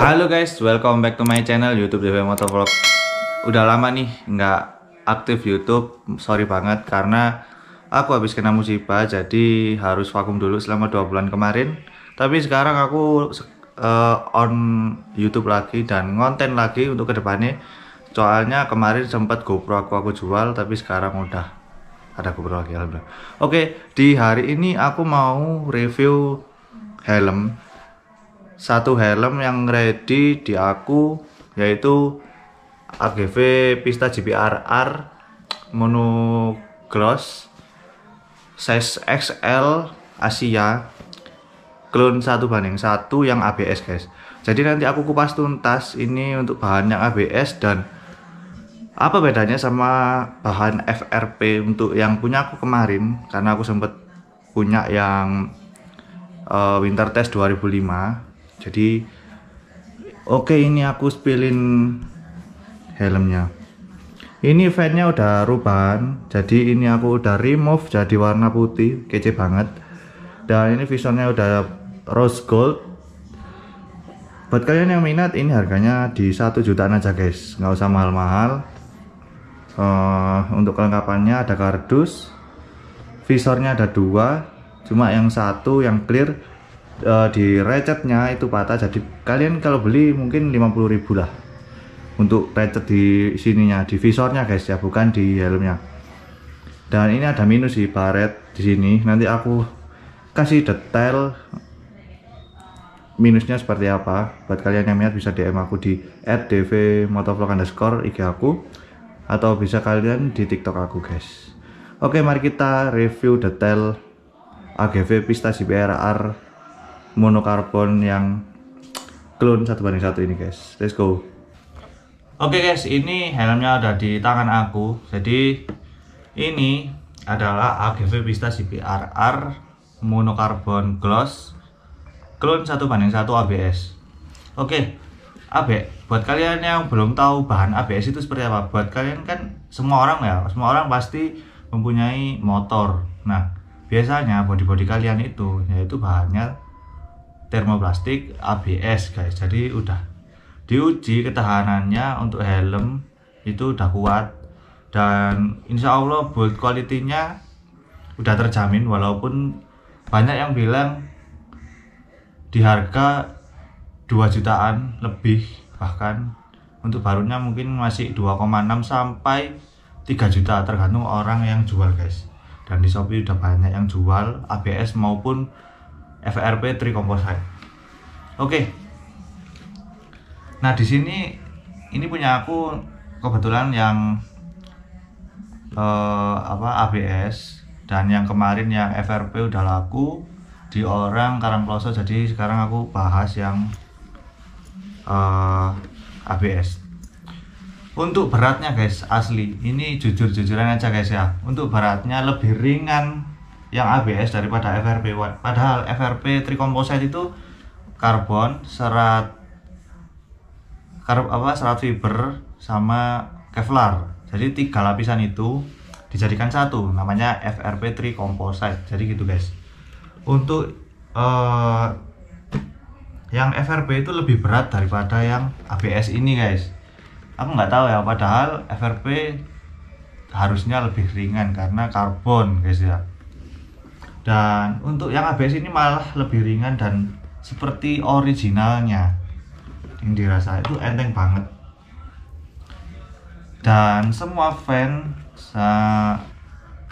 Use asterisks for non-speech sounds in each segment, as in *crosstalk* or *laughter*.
Halo guys, welcome back to my channel YouTube Motor Vlog. Udah lama nih nggak aktif YouTube, sorry banget karena aku habis kena musibah jadi harus vakum dulu selama dua bulan kemarin. Tapi sekarang aku uh, on YouTube lagi dan konten lagi untuk kedepannya. Soalnya kemarin sempat GoPro aku aku jual tapi sekarang udah ada GoPro lagi alhamdulillah. Oke, di hari ini aku mau review helm satu helm yang ready di aku yaitu AGV Pista GPRR monogloss size XL Asia clone 1 banding 1 yang ABS guys jadi nanti aku kupas tuntas ini untuk bahan yang ABS dan apa bedanya sama bahan FRP untuk yang punya aku kemarin karena aku sempat punya yang uh, winter test 2005 jadi oke okay, ini aku spilin helmnya ini fannya udah rubahan jadi ini aku udah remove jadi warna putih kece banget dan ini visornya udah rose gold buat kalian yang minat ini harganya di satu jutaan aja guys nggak usah mahal-mahal uh, untuk kelengkapannya ada kardus visornya ada dua cuma yang satu yang clear uh, di recetnya itu patah jadi kalian kalau beli mungkin 50.000 lah untuk recet di sininya di visornya guys ya bukan di helmnya dan ini ada minus di baret di sini nanti aku kasih detail minusnya seperti apa buat kalian yang minat bisa DM aku di motovlog underscore IG aku atau bisa kalian di TikTok aku guys oke mari kita review detail AGV Pista cbr r monokarbon yang clone satu banding satu ini guys let's go oke okay guys ini helmnya ada di tangan aku jadi ini adalah AGV Vista CBRR monokarbon gloss clone satu banding satu ABS oke okay. ABS buat kalian yang belum tahu bahan ABS itu seperti apa buat kalian kan semua orang ya semua orang pasti mempunyai motor nah biasanya body-body kalian itu yaitu bahannya termoplastik ABS guys jadi udah diuji ketahanannya untuk helm itu udah kuat dan insya Allah build quality-nya udah terjamin walaupun banyak yang bilang di harga 2 jutaan lebih bahkan untuk barunya mungkin masih 2,6 sampai 3 juta tergantung orang yang jual guys dan di Shopee udah banyak yang jual ABS maupun FRP trikomposite. Oke. Nah, di sini ini punya aku kebetulan yang eh, apa ABS dan yang kemarin yang FRP udah laku di orang Karangploso jadi sekarang aku bahas yang eh, ABS. Untuk beratnya guys, asli ini jujur-jujuran aja guys ya. Untuk beratnya lebih ringan yang ABS daripada FRP padahal FRP trikomposit itu karbon serat karb apa serat fiber sama kevlar jadi tiga lapisan itu dijadikan satu namanya FRP trikomposit jadi gitu guys untuk uh, yang FRP itu lebih berat daripada yang ABS ini guys aku nggak tahu ya padahal FRP harusnya lebih ringan karena karbon guys ya dan untuk yang ABS ini malah lebih ringan dan seperti originalnya yang dirasa itu enteng banget dan semua fan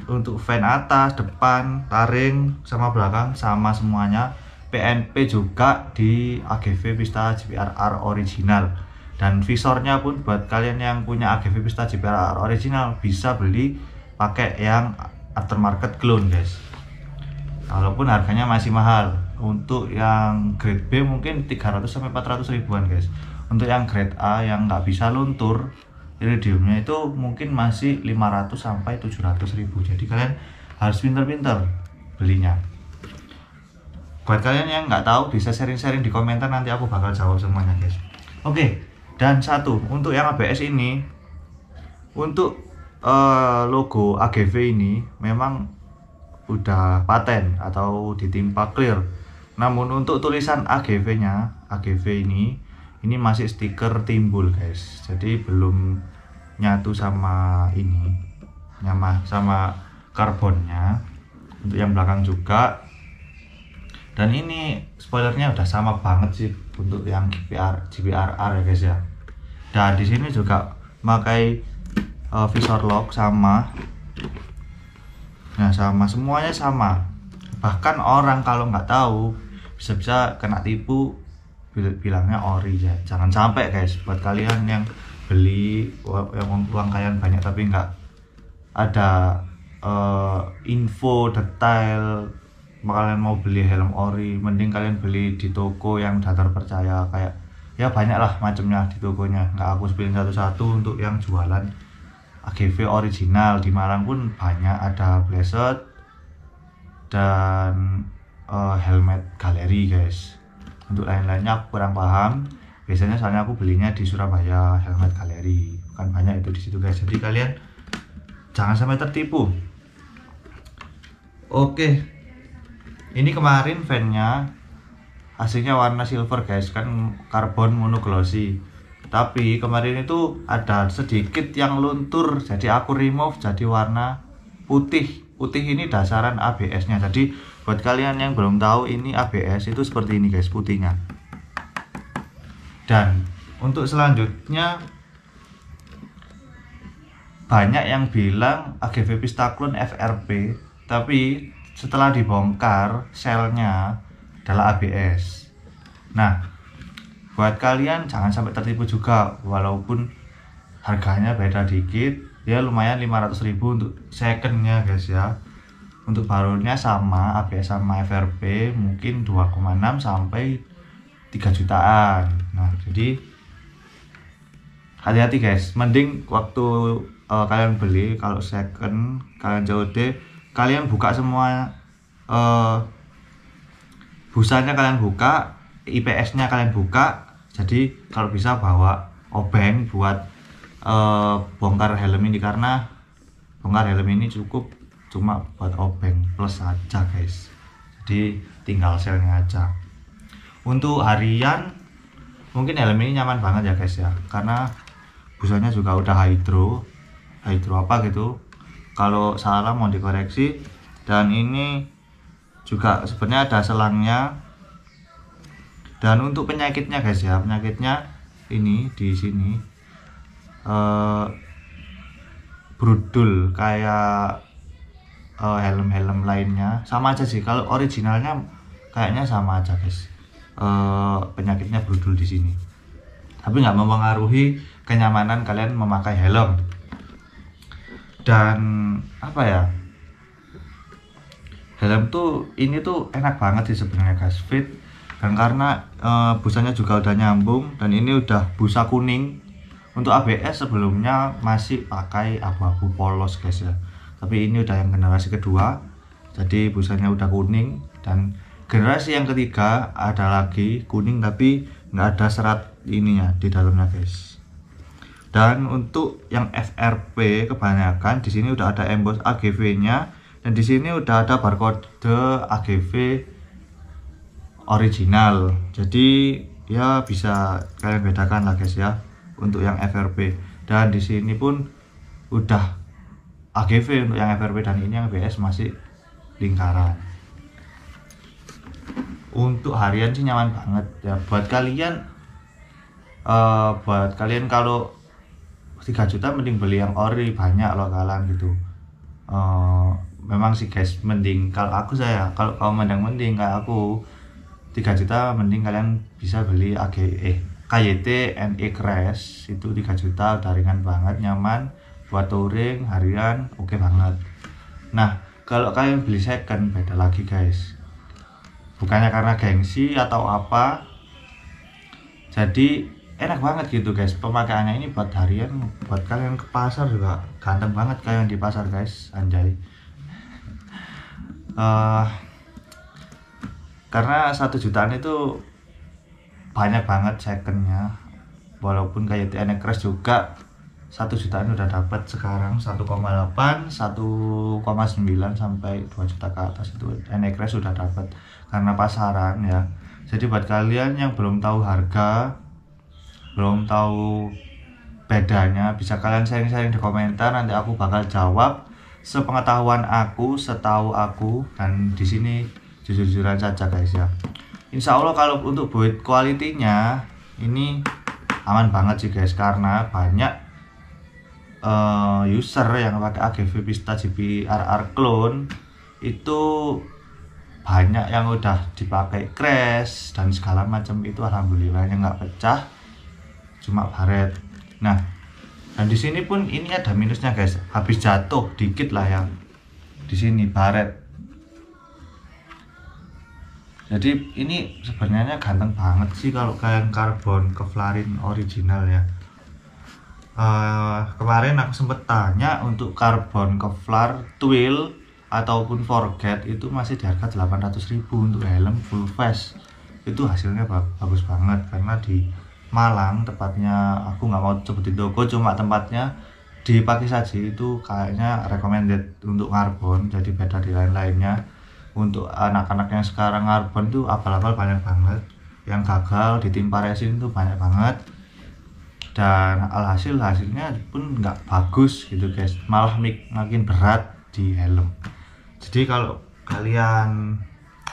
untuk fan atas, depan, taring, sama belakang sama semuanya PNP juga di AGV Vista GPRR original dan visornya pun buat kalian yang punya AGV Vista GPRR original bisa beli pakai yang aftermarket clone guys walaupun harganya masih mahal untuk yang grade B mungkin 300 sampai 400 ribuan guys untuk yang grade A yang nggak bisa luntur iridiumnya itu mungkin masih 500 sampai 700 ribu jadi kalian harus pinter-pinter belinya buat kalian yang nggak tahu bisa sharing-sharing di komentar nanti aku bakal jawab semuanya guys oke dan satu untuk yang ABS ini untuk uh, logo AGV ini memang udah paten atau ditimpa clear. Namun untuk tulisan AGV-nya, AGV ini ini masih stiker timbul, guys. Jadi belum nyatu sama ini. Nyama sama karbonnya. Untuk yang belakang juga. Dan ini spoilernya udah sama banget sih untuk yang GPR GPRR ya guys ya. Dan di sini juga pakai uh, eh, visor lock sama Nah sama semuanya sama. Bahkan orang kalau nggak tahu bisa-bisa kena tipu bilangnya ori ya. Jangan sampai guys buat kalian yang beli yang uang kalian banyak tapi nggak ada uh, info detail kalian mau beli helm ori mending kalian beli di toko yang udah terpercaya kayak ya banyak lah macamnya di tokonya nggak aku sebutin satu-satu untuk yang jualan AGV original di Malang pun banyak ada blazer dan uh, helmet galeri guys untuk lain-lainnya aku kurang paham biasanya soalnya aku belinya di Surabaya helmet galeri bukan banyak itu di situ guys jadi kalian jangan sampai tertipu oke ini kemarin fan-nya aslinya warna silver guys kan karbon monoglossy tapi kemarin itu ada sedikit yang luntur jadi aku remove jadi warna putih putih ini dasaran ABS nya jadi buat kalian yang belum tahu ini ABS itu seperti ini guys putihnya dan untuk selanjutnya banyak yang bilang AGV Pistaclon FRP tapi setelah dibongkar selnya adalah ABS nah buat kalian jangan sampai tertipu juga walaupun harganya beda dikit ya lumayan 500.000 ribu untuk secondnya guys ya untuk barunya sama ABS sama FRP mungkin 2,6 sampai 3 jutaan nah jadi hati-hati guys mending waktu uh, kalian beli kalau second kalian COD kalian buka semua uh, busanya kalian buka IPS nya kalian buka jadi kalau bisa bawa obeng buat uh, bongkar helm ini karena bongkar helm ini cukup cuma buat obeng plus aja guys jadi tinggal selnya aja untuk harian mungkin helm ini nyaman banget ya guys ya karena busanya juga udah hydro hydro apa gitu kalau salah mau dikoreksi dan ini juga sebenarnya ada selangnya dan untuk penyakitnya guys ya penyakitnya ini di sini uh, brudul kayak eh, helm-helm lainnya sama aja sih kalau originalnya kayaknya sama aja guys uh, penyakitnya brudul di sini tapi nggak mempengaruhi kenyamanan kalian memakai helm dan apa ya helm tuh ini tuh enak banget sih sebenarnya guys fit dan karena e, busanya juga udah nyambung dan ini udah busa kuning untuk ABS sebelumnya masih pakai abu-abu polos guys ya tapi ini udah yang generasi kedua jadi busanya udah kuning dan generasi yang ketiga ada lagi kuning tapi nggak ada serat ininya di dalamnya guys dan untuk yang FRP kebanyakan di sini udah ada emboss AGV nya dan di sini udah ada barcode AGV original jadi ya bisa kalian bedakan lah guys ya untuk yang FRP dan di sini pun udah AGV untuk yang FRP dan ini yang BS masih lingkaran untuk harian sih nyaman banget ya buat kalian uh, buat kalian kalau 3 juta mending beli yang ori banyak loh kalian gitu uh, memang sih guys mending kalau aku saya kalau kau mending mending kayak aku 3 juta mending kalian bisa beli AGE KYT NE Crash itu 3 juta udah ringan banget nyaman buat touring harian oke okay banget nah kalau kalian beli second beda lagi guys bukannya karena gengsi atau apa jadi enak banget gitu guys pemakaiannya ini buat harian buat kalian ke pasar juga ganteng banget kalian di pasar guys anjay uh, *laughs* karena satu jutaan itu banyak banget secondnya walaupun kayak TNN Crash juga satu jutaan udah dapat sekarang 1,8 1,9 sampai 2 juta ke atas itu TNN Crash sudah dapat karena pasaran ya jadi buat kalian yang belum tahu harga belum tahu bedanya bisa kalian sharing-sharing di komentar nanti aku bakal jawab sepengetahuan aku setahu aku dan di sini jujur-jujuran saja guys ya Insya Allah kalau untuk build kualitinya ini aman banget sih guys karena banyak uh, user yang pakai AGV Pista GPRR clone itu banyak yang udah dipakai crash dan segala macam itu alhamdulillahnya nggak pecah cuma baret nah dan di sini pun ini ada minusnya guys habis jatuh dikit lah yang di sini baret jadi ini sebenarnya ganteng banget sih kalau kalian karbon kevlarin original ya uh, kemarin aku sempet tanya untuk karbon kevlar twill ataupun forget itu masih di harga 800.000 untuk helm full face itu hasilnya bagus banget karena di Malang tepatnya aku nggak mau sebutin toko cuma tempatnya di Pakisaji itu kayaknya recommended untuk karbon jadi beda di lain-lainnya untuk anak-anak yang sekarang urban tuh abal-abal banyak banget yang gagal ditimpa resin tuh banyak banget dan alhasil hasilnya pun nggak bagus gitu guys malah mik makin berat di helm jadi kalau kalian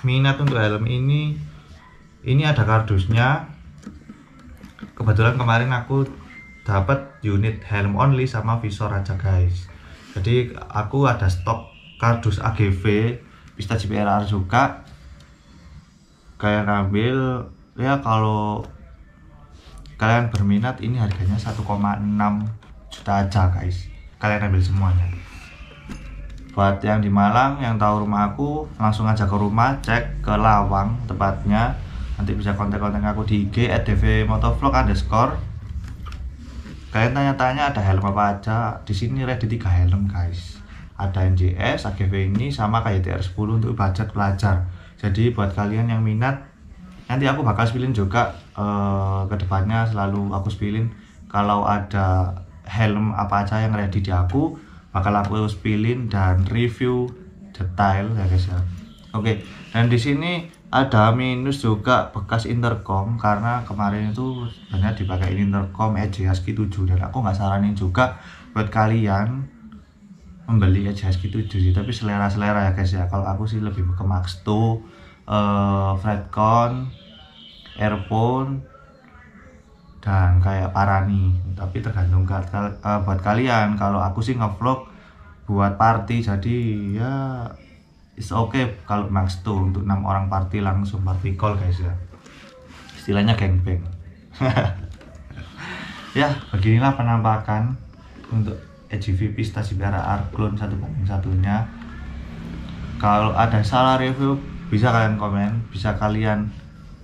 minat untuk helm ini ini ada kardusnya kebetulan kemarin aku dapat unit helm only sama visor aja guys jadi aku ada stok kardus AGV pista CPRR suka kalian ambil ya kalau kalian berminat ini harganya 1,6 juta aja guys kalian ambil semuanya buat yang di Malang yang tahu rumah aku langsung aja ke rumah cek ke Lawang tepatnya nanti bisa kontak-kontak aku di IG @dvmotovlog underscore kalian tanya-tanya ada helm apa aja di sini ready 3 helm guys ada NJS, AGV ini sama kayak TR10 untuk budget pelajar jadi buat kalian yang minat nanti aku bakal spilin juga uh, eh, kedepannya selalu aku spilin kalau ada helm apa aja yang ready di aku bakal aku spilin dan review detail ya guys ya oke dan di sini ada minus juga bekas intercom karena kemarin itu banyak dipakai intercom EJ 7 dan aku nggak saranin juga buat kalian membeli ya jas gitu jadi tapi selera selera ya guys ya kalau aku sih lebih ke Max 2 uh, eh, Fredcon earphone dan kayak Parani tapi tergantung kal uh, buat kalian kalau aku sih ngevlog buat party jadi ya it's okay kalau Max 2 untuk enam orang party langsung party call guys ya istilahnya gangbang *laughs* ya beginilah penampakan untuk EGV Pista Jibara Arklon satu banding satunya kalau ada salah review bisa kalian komen bisa kalian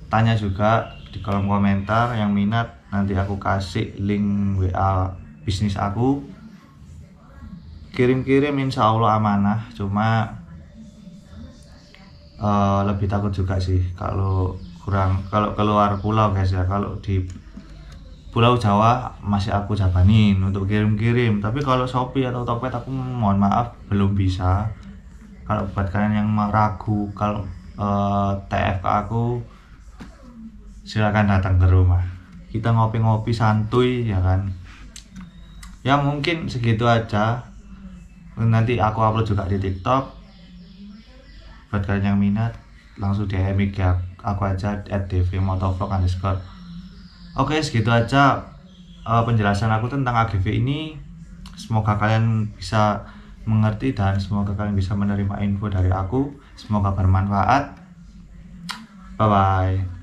tanya juga di kolom komentar yang minat nanti aku kasih link WA bisnis aku kirim-kirim insya Allah amanah cuma uh, lebih takut juga sih kalau kurang kalau keluar pulau guys ya kalau di Pulau Jawa masih aku jabanin untuk kirim-kirim tapi kalau Shopee atau Tokped aku mohon maaf belum bisa kalau buat kalian yang ragu kalau eh, TF ke aku silahkan datang ke rumah kita ngopi-ngopi santuy ya kan ya mungkin segitu aja nanti aku upload juga di TikTok buat kalian yang minat langsung DM IG aku aja at motovlog underscore Oke, segitu aja uh, penjelasan aku tentang AGV ini. Semoga kalian bisa mengerti dan semoga kalian bisa menerima info dari aku. Semoga bermanfaat. Bye bye.